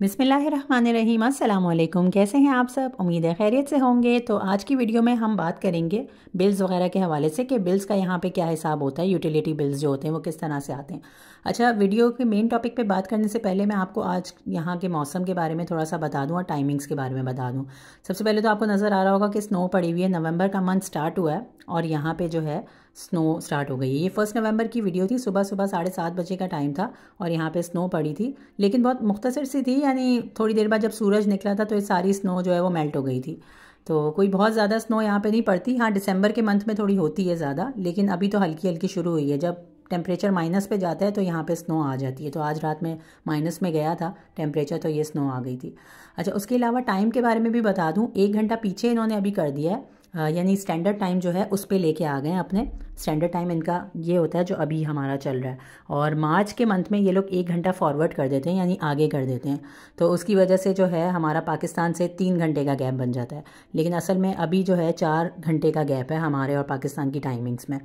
बिसमीम अल्लाम कैसे हैं आप सब उम्मीद है खैरियत से होंगे तो आज की वीडियो में हम बात करेंगे बिल्स वगैरह के हवाले से कि बिल्स का यहाँ पे क्या हिसाब होता है यूटिलिटी बिल्स जो होते हैं वो किस तरह से आते हैं अच्छा वीडियो के मेन टॉपिक पे बात करने से पहले मैं आपको आज यहाँ के मौसम के बारे में थोड़ा सा बता दूँ और टाइमिंग्स के बारे में बता दूँ सबसे पहले तो आपको नज़र आ रहा होगा कि स्नो पड़ी हुई है नवंबर का मंथ स्टार्ट हुआ है और यहाँ पर जो है स्नो स्टार्ट हो गई है ये फर्स्ट नवंबर की वीडियो थी सुबह सुबह साढ़े सात बजे का टाइम था और यहाँ पे स्नो पड़ी थी लेकिन बहुत मुख्तसर सी थी यानी थोड़ी देर बाद जब सूरज निकला था तो ये सारी स्नो जो है वो मेल्ट हो गई थी तो कोई बहुत ज़्यादा स्नो यहाँ पे नहीं पड़ती हाँ दिसंबर के मंथ में थोड़ी होती है ज़्यादा लेकिन अभी तो हल्की हल्की शुरू हुई है जब टेम्परेचर माइनस पे जाता है तो यहाँ पे स्नो आ जाती है तो आज रात में माइनस में गया था टेम्परेचर तो ये स्नो आ गई थी अच्छा उसके अलावा टाइम के बारे में भी बता दूँ एक घंटा पीछे इन्होंने अभी कर दिया है यानी स्टैंडर्ड टाइम जो है उस पर लेके आ गए हैं अपने स्टैंडर्ड टाइम इनका ये होता है जो अभी हमारा चल रहा है और मार्च के मंथ में ये लोग एक घंटा फॉरवर्ड कर देते हैं यानी आगे कर देते हैं तो उसकी वजह से जो है हमारा पाकिस्तान से तीन घंटे का गैप बन जाता है लेकिन असल में अभी जो है चार घंटे का गैप है हमारे और पाकिस्तान की टाइमिंग्स में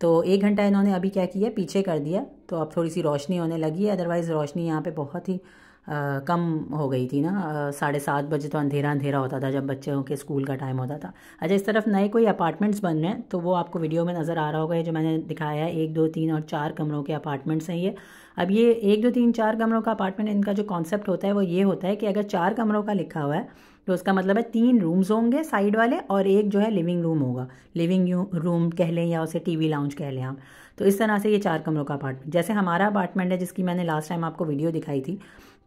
तो एक घंटा इन्होंने अभी क्या किया पीछे कर दिया तो अब थोड़ी सी रोशनी होने लगी है अदरवाइज़ रोशनी यहाँ पर बहुत ही कम हो गई थी ना साढ़े सात बजे तो अंधेरा अंधेरा होता था जब बच्चों के स्कूल का टाइम होता था अच्छा इस तरफ नए कोई अपार्टमेंट्स बन रहे हैं तो वो आपको वीडियो में नज़र आ रहा होगा जो मैंने दिखाया है एक दो तीन और चार कमरों के अपार्टमेंट्स हैं ये अब ये एक दो तीन चार कमरों का अपार्टमेंट इनका जो कॉन्सेप्ट होता है वो ये होता है कि अगर चार कमरों का लिखा हुआ है तो उसका मतलब है तीन रूम्स होंगे साइड वाले और एक जो है लिविंग रूम होगा लिविंग रूम कह लें या उसे टीवी लाउंज कह लें आप तो इस तरह से ये चार कमरों का अपार्टमेंट जैसे हमारा अपार्टमेंट है जिसकी मैंने लास्ट टाइम आपको वीडियो दिखाई थी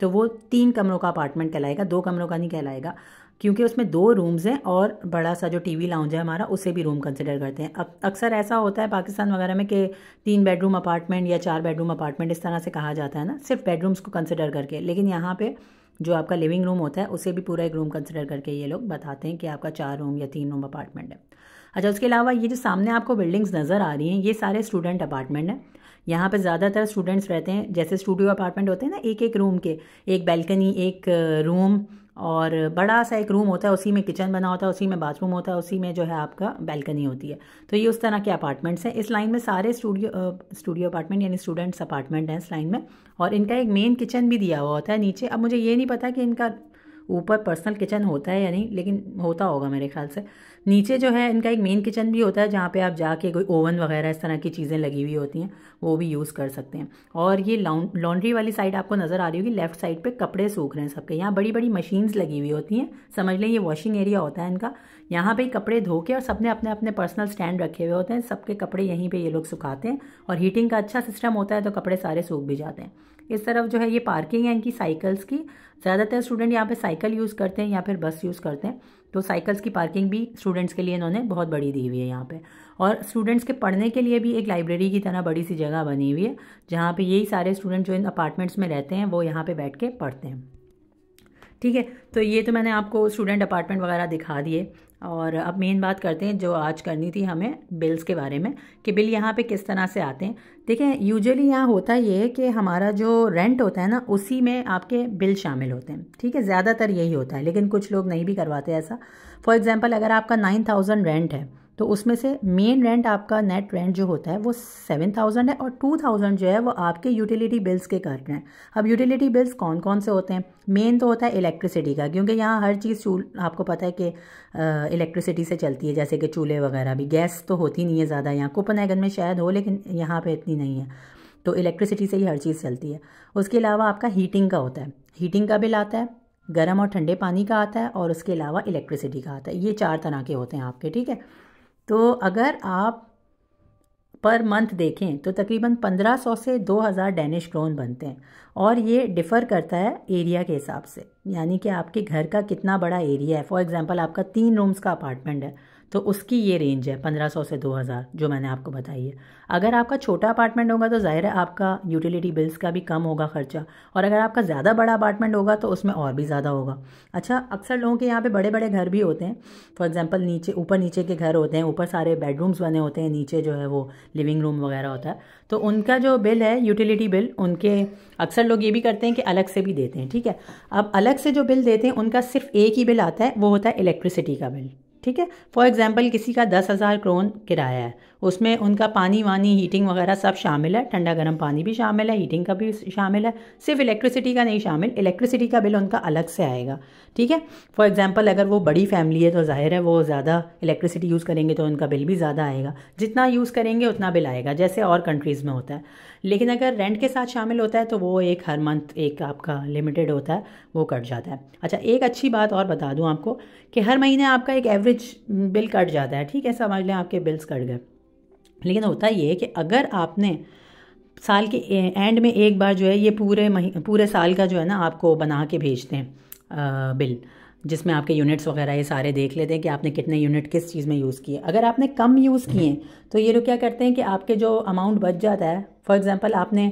तो वो तीन कमरों का अपार्टमेंट कहलाएगा दो कमरों का नहीं कहलाएगा क्योंकि उसमें दो रूम्स हैं और बड़ा सा जो टीवी लाउंज है हमारा उसे भी रूम कंसिडर करते हैं अब अक्सर ऐसा होता है पाकिस्तान वगैरह में कि तीन बेडरूम अपार्टमेंट या चार बेडरूम अपार्टमेंट इस तरह से कहा जाता है ना सिर्फ बेडरूम्स को कंसिडर करके लेकिन यहाँ पे जो आपका लिविंग रूम होता है उसे भी पूरा एक रूम कंसिडर करके ये लोग बताते हैं कि आपका चार रूम या तीन रूम अपार्टमेंट है अच्छा उसके अलावा ये जो सामने आपको बिल्डिंग्स नज़र आ रही हैं ये सारे स्टूडेंट अपार्टमेंट हैं यहाँ पर ज़्यादातर स्टूडेंट्स रहते हैं जैसे स्टूडियो अपार्टमेंट होते हैं ना एक एक रूम के एक बैल्कनी एक रूम और बड़ा सा एक रूम होता है उसी में किचन बना होता है उसी में बाथरूम होता है उसी में जो है आपका बैल्कनी होती है तो ये उस तरह के अपार्टमेंट्स हैं इस लाइन में सारे स्टूडियो स्टूडियो अपार्टमेंट यानी स्टूडेंट्स अपार्टमेंट हैं इस लाइन में और इनका एक मेन किचन भी दिया हुआ होता है नीचे अब मुझे ये नहीं पता कि इनका ऊपर पर्सनल किचन होता है या नहीं लेकिन होता होगा मेरे ख्याल से नीचे जो है इनका एक मेन किचन भी होता है जहाँ पे आप जाके कोई ओवन वगैरह इस तरह की चीज़ें लगी हुई होती हैं वो भी यूज़ कर सकते हैं और ये लॉन्ड्री वाली साइड आपको नज़र आ रही होगी लेफ्ट साइड पे कपड़े सूख रहे हैं सबके यहाँ बड़ी बड़ी मशीन्स लगी हुई होती हैं समझ लें ये वॉशिंग एरिया होता है इनका यहाँ पर कपड़े धो के और सबने अपने अपने पर्सनल स्टैंड रखे हुए होते हैं सबके कपड़े यहीं पर ये लोग सुखाते हैं और हीटिंग का अच्छा सिस्टम होता है तो कपड़े सारे सूख भी जाते हैं इस तरफ जो है ये पार्किंग है इनकी साइकिल्स की ज़्यादातर स्टूडेंट यहाँ पे साइकिल यूज़ करते हैं या फिर बस यूज़ करते हैं तो साइकिल्स की पार्किंग भी स्टूडेंट्स के लिए इन्होंने बहुत बड़ी दी हुई है यहाँ पे और स्टूडेंट्स के पढ़ने के लिए भी एक लाइब्रेरी की तरह बड़ी सी जगह बनी हुई है जहाँ पे यही सारे स्टूडेंट जो इन अपार्टमेंट्स में रहते हैं वो यहाँ पे बैठ के पढ़ते हैं ठीक है तो ये तो मैंने आपको स्टूडेंट अपार्टमेंट वगैरह दिखा दिए और अब मेन बात करते हैं जो आज करनी थी हमें बिल्स के बारे में कि बिल यहाँ पे किस तरह से आते हैं देखें यूजुअली यहाँ होता ये है कि हमारा जो रेंट होता है ना उसी में आपके बिल शामिल होते हैं ठीक है ज़्यादातर यही होता है लेकिन कुछ लोग नहीं भी करवाते ऐसा फॉर एग्ज़ाम्पल अगर आपका नाइन थाउजेंड रेंट है तो उसमें से मेन रेंट आपका नेट रेंट जो होता है वो सेवन थाउजेंड है और टू थाउजेंड जो है वो आपके यूटिलिटी बिल्स के कारण है अब यूटिलिटी बिल्स कौन कौन से होते हैं मेन तो होता है इलेक्ट्रिसिटी का क्योंकि यहाँ हर चीज़ चूल आपको पता है कि इलेक्ट्रिसिटी से चलती है जैसे कि चूल्हे वगैरह भी गैस तो होती नहीं है ज़्यादा यहाँ कुपनैगन में शायद हो लेकिन यहाँ पर इतनी नहीं है तो इलेक्ट्रिसिटी से ही हर चीज़ चलती है उसके अलावा आपका हीटिंग का होता है हीटिंग का बिल आता है गर्म और ठंडे पानी का आता है और उसके अलावा इलेक्ट्रिसिटी का आता है ये चार तरह के होते हैं आपके ठीक है तो अगर आप पर मंथ देखें तो तकरीबन 1500 से 2000 डेनिश क्रोन बनते हैं और ये डिफ़र करता है एरिया के हिसाब से यानी कि आपके घर का कितना बड़ा एरिया है फॉर एग्जांपल आपका तीन रूम्स का अपार्टमेंट है तो उसकी ये रेंज है पंद्रह सौ से दो हज़ार जो मैंने आपको बताई है अगर आपका छोटा अपार्टमेंट होगा तो ज़ाहिर है आपका यूटिलिटी बिल्स का भी कम होगा खर्चा और अगर आपका ज़्यादा बड़ा अपार्टमेंट होगा तो उसमें और भी ज़्यादा होगा अच्छा अक्सर लोगों के यहाँ पे बड़े बड़े घर भी होते हैं फॉर एग्ज़ाम्पल नीचे ऊपर नीचे के घर होते हैं ऊपर सारे बेडरूम्स बने होते हैं नीचे जो है वो लिविंग रूम वगैरह होता है तो उनका जो बिल है यूटिलिटी बिल उनके अक्सर लोग ये भी करते हैं कि अलग से भी देते हैं ठीक है अब अलग से जो बिल देते हैं उनका सिर्फ एक ही बिल आता है वो होता है इलेक्ट्रिसिटी का बिल ठीक है फॉर एग्ज़ाम्पल किसी का दस हज़ार क्रोन किराया है उसमें उनका पानी वानी हीटिंग वगैरह सब शामिल है ठंडा गर्म पानी भी शामिल है हीटिंग का भी शामिल है सिर्फ इलेक्ट्रिसिटी का नहीं शामिल इलेक्ट्रिसिटी का बिल उनका अलग से आएगा ठीक है फॉर एग्ज़ाम्पल अगर वो बड़ी फैमिली है तो ज़ाहिर है वो ज़्यादा इलेक्ट्रिसिटी यूज़ करेंगे तो उनका बिल भी ज़्यादा आएगा जितना यूज़ करेंगे उतना बिल आएगा जैसे और कंट्रीज़ में होता है लेकिन अगर रेंट के साथ शामिल होता है तो वो एक हर मंथ एक आपका लिमिटेड होता है वो कट जाता है अच्छा एक अच्छी बात और बता दूँ आपको कि हर महीने आपका एक एवरेज बिल mm, कट जाता है ठीक है समझ लें आपके बिल्स कट गए लेकिन होता ये है कि अगर आपने साल के एंड में एक बार जो है ये पूरे पूरे साल का जो है ना आपको बना के भेजते हैं बिल जिसमें आपके यूनिट्स वगैरह ये सारे देख लेते हैं कि आपने कितने यूनिट किस चीज़ में यूज़ किए अगर आपने कम यूज़ किए तो ये लोग क्या करते हैं कि आपके जो अमाउंट बच जाता है फॉर एग्ज़ाम्पल आपने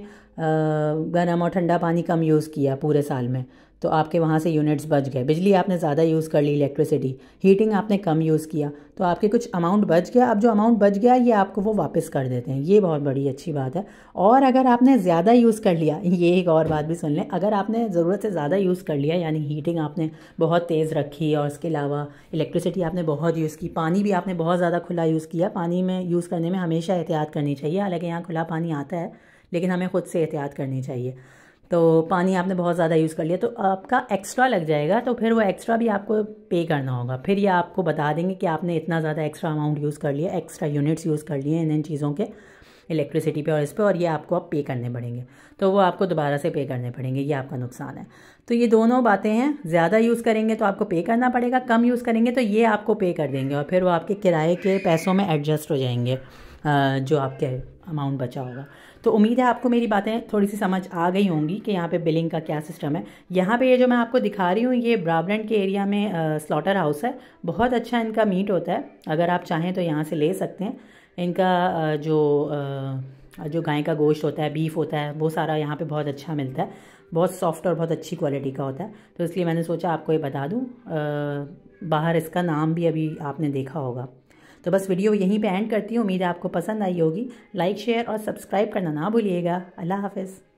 गर्म और ठंडा पानी कम यूज़ किया पूरे साल में तो आपके वहाँ से यूनिट्स बच गए बिजली आपने ज़्यादा यूज़ कर ली इलेक्ट्रिसिटी हीटिंग आपने कम यूज़ किया तो आपके कुछ अमाउंट बच गया अब जो अमाउंट बच गया ये आपको वो वापस कर देते हैं ये बहुत बड़ी अच्छी बात है और अगर आपने ज़्यादा यूज़ कर लिया ये एक और बात भी सुन लें अगर आपने ज़रूरत से ज़्यादा यूज़ कर लिया यानी हीटिंग आपने बहुत तेज़ रखी और उसके अलावा इलेक्ट्रिसिटी आपने बहुत यूज़ की पानी भी आपने बहुत ज़्यादा खुला यूज़ किया पानी में यूज़ करने में हमेशा एहतियात करनी चाहिए हालाँकि यहाँ खुला पानी आता है लेकिन हमें खुद से एहतियात करनी चाहिए तो पानी आपने बहुत ज़्यादा यूज़ कर लिया तो आपका एक्स्ट्रा लग जाएगा तो फिर वो एक्स्ट्रा भी आपको पे करना होगा फिर ये आपको बता देंगे कि आपने इतना ज़्यादा एक्स्ट्रा अमाउंट यूज़ कर लिया एक्स्ट्रा यूनिट्स यूज़ कर लिए इन इन चीज़ों के इलेक्ट्रिसिटी पे और इस पे और ये आपको अब आप पे करने पड़ेंगे तो वो आपको दोबारा से पे करने पड़ेंगे ये आपका नुकसान है तो ये दोनों बातें हैं ज़्यादा यूज़ करेंगे तो आपको पे करना पड़ेगा कम यूज़ करेंगे तो ये आपको पे कर देंगे और फिर वो आपके किराए के पैसों में एडजस्ट हो जाएंगे जो आपके अमाउंट बचा होगा तो उम्मीद है आपको मेरी बातें थोड़ी सी समझ आ गई होंगी कि यहाँ पे बिलिंग का क्या सिस्टम है यहाँ पे ये जो मैं आपको दिखा रही हूँ ये ब्राबलैंड के एरिया में स्लॉटर हाउस है बहुत अच्छा इनका मीट होता है अगर आप चाहें तो यहाँ से ले सकते हैं इनका जो जो गाय का गोश्त होता है बीफ होता है वो सारा यहाँ पर बहुत अच्छा मिलता है बहुत सॉफ्ट और बहुत अच्छी क्वालिटी का होता है तो इसलिए मैंने सोचा आपको ये बता दूँ बाहर इसका नाम भी अभी आपने देखा होगा तो बस वीडियो यहीं पे एंड करती हूँ उम्मीद है आपको पसंद आई होगी लाइक शेयर और सब्सक्राइब करना ना भूलिएगा अल्लाह हाफिज़